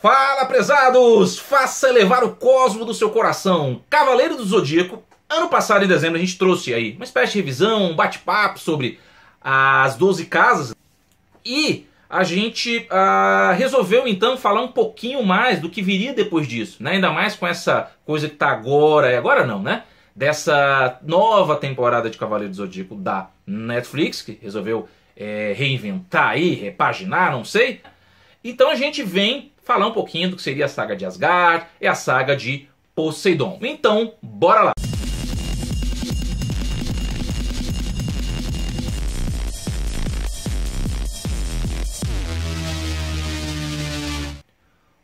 Fala, prezados! Faça elevar o cosmo do seu coração. Cavaleiro do Zodíaco. Ano passado, em dezembro, a gente trouxe aí uma espécie de revisão, um bate-papo sobre as 12 casas. E a gente ah, resolveu, então, falar um pouquinho mais do que viria depois disso. Né? Ainda mais com essa coisa que tá agora... Agora não, né? Dessa nova temporada de Cavaleiro do Zodíaco da Netflix, que resolveu é, reinventar aí, repaginar, não sei. Então a gente vem falar um pouquinho do que seria a saga de Asgard e é a saga de Poseidon. Então, bora lá!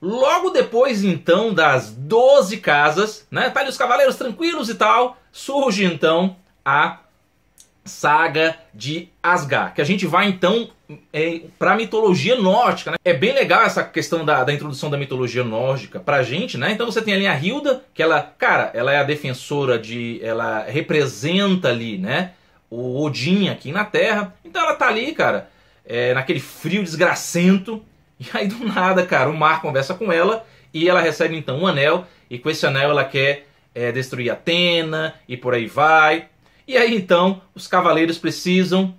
Logo depois, então, das 12 casas, né? Tá ali os cavaleiros tranquilos e tal, surge então a saga de Asgard, que a gente vai então é, para a mitologia nórdica. Né? É bem legal essa questão da, da introdução da mitologia nórdica para a gente, né? Então você tem ali a Hilda, que ela, cara, ela é a defensora de, ela representa ali, né? O Odin aqui na Terra. Então ela tá ali, cara, é, naquele frio desgracento. E aí do nada, cara, o mar conversa com ela e ela recebe então um anel e com esse anel ela quer é, destruir Atena e por aí vai. E aí então os cavaleiros precisam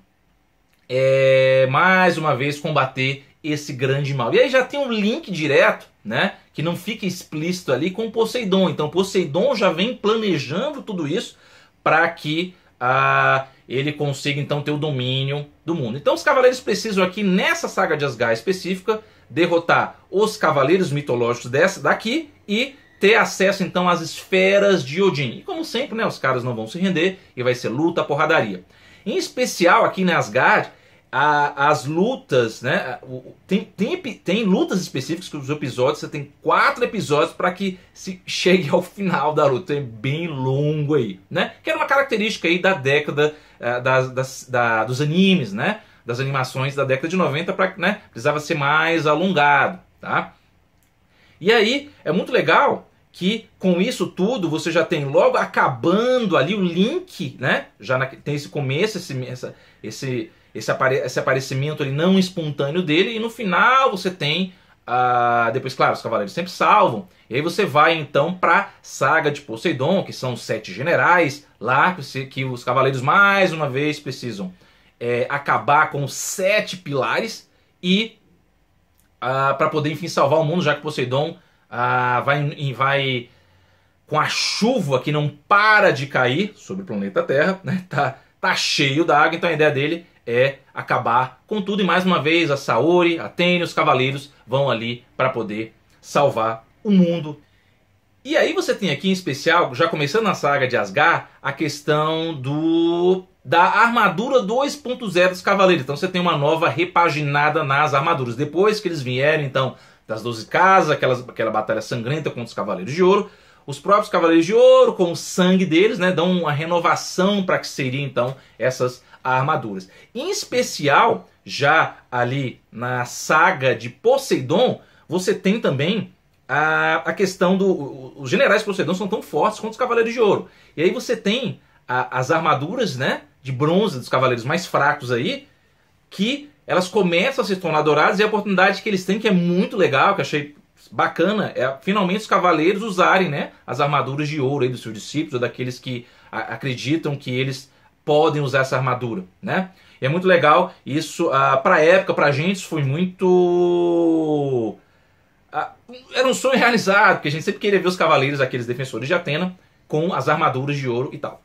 é, mais uma vez combater esse grande mal. E aí já tem um link direto, né, que não fica explícito ali com Poseidon. Então Poseidon já vem planejando tudo isso para que ah, ele consiga então ter o domínio do mundo. Então os cavaleiros precisam aqui nessa saga de Asgard específica derrotar os cavaleiros mitológicos dessa daqui e ter acesso então às esferas de Odin. E como sempre, né, os caras não vão se render e vai ser luta, porradaria. Em especial aqui na né, Asgard, a, as lutas, né? Tem, tem, tem lutas específicas que os episódios, você tem quatro episódios para que se chegue ao final da luta. Então, é bem longo aí, né? Que era uma característica aí da década uh, das, das, da, dos animes, né? Das animações da década de 90, pra, né? Precisava ser mais alongado, tá? E aí, é muito legal que com isso tudo você já tem logo acabando ali o link, né? Já na, tem esse começo, esse, essa, esse esse, apare esse aparecimento ali não espontâneo dele, e no final você tem. Ah, depois, claro, os cavaleiros sempre salvam. E aí você vai então para saga de Poseidon, que são os sete generais lá que, que os cavaleiros mais uma vez precisam é, acabar com os sete pilares e ah, para poder enfim salvar o mundo, já que Poseidon ah, vai, vai com a chuva que não para de cair sobre o planeta Terra, né? Tá tá cheio da água, então a ideia dele é acabar com tudo. E mais uma vez, a Saori, a Tênis, os Cavaleiros vão ali para poder salvar o mundo. E aí você tem aqui em especial, já começando na saga de Asgard, a questão do da armadura 2.0 dos cavaleiros. Então você tem uma nova repaginada nas armaduras. Depois que eles vieram, então, das 12 casas, aquelas aquela batalha sangrenta contra os cavaleiros de ouro, os próprios Cavaleiros de Ouro com o sangue deles, né, dão uma renovação para que seriam então essas armaduras. Em especial, já ali na saga de Poseidon, você tem também a, a questão do. Os generais Poseidon são tão fortes quanto os Cavaleiros de Ouro. E aí você tem a, as armaduras né, de bronze dos Cavaleiros mais fracos aí, que elas começam a se tornar douradas e a oportunidade que eles têm, que é muito legal, que achei bacana é finalmente os cavaleiros usarem né, as armaduras de ouro aí dos seus discípulos, ou daqueles que acreditam que eles podem usar essa armadura, né? E é muito legal, isso ah, pra época, pra gente, foi muito... Ah, era um sonho realizado, porque a gente sempre queria ver os cavaleiros, aqueles defensores de Atena, com as armaduras de ouro e tal.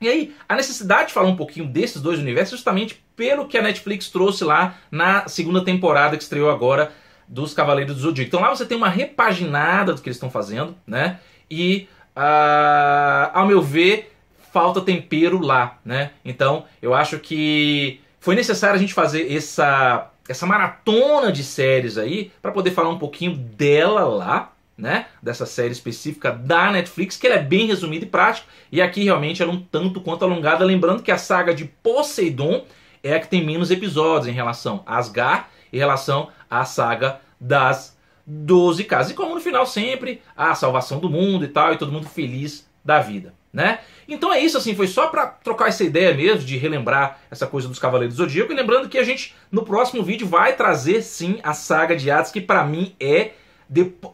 E aí, a necessidade de falar um pouquinho desses dois universos é justamente pelo que a Netflix trouxe lá na segunda temporada que estreou agora, dos Cavaleiros do Zodíaco. Então lá você tem uma repaginada do que eles estão fazendo, né? E, uh, ao meu ver, falta tempero lá, né? Então eu acho que foi necessário a gente fazer essa, essa maratona de séries aí para poder falar um pouquinho dela lá, né? Dessa série específica da Netflix, que ela é bem resumida e prática, e aqui realmente ela é um tanto quanto alongada, lembrando que a saga de Poseidon é a que tem menos episódios em relação a Asgard, em relação à saga das 12 casas. E como no final sempre, a salvação do mundo e tal, e todo mundo feliz da vida, né? Então é isso, assim, foi só para trocar essa ideia mesmo, de relembrar essa coisa dos Cavaleiros do Zodíaco. E lembrando que a gente, no próximo vídeo, vai trazer sim a saga de Hades, que para mim é.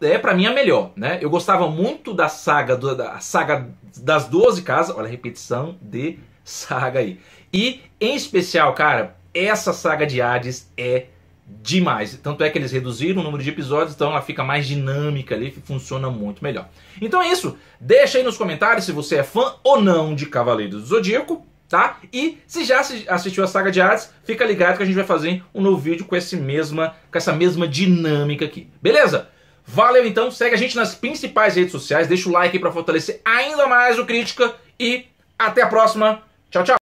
É para mim a melhor, né? Eu gostava muito da saga, do, da saga das 12 casas. Olha, repetição de saga aí. E, em especial, cara, essa saga de Hades é demais. Tanto é que eles reduziram o número de episódios, então ela fica mais dinâmica ali, funciona muito melhor. Então é isso. Deixa aí nos comentários se você é fã ou não de Cavaleiros do Zodíaco, tá? E se já assistiu a saga de artes, fica ligado que a gente vai fazer um novo vídeo com, esse mesma, com essa mesma dinâmica aqui. Beleza? Valeu então, segue a gente nas principais redes sociais, deixa o like para fortalecer ainda mais o Crítica e até a próxima. Tchau, tchau.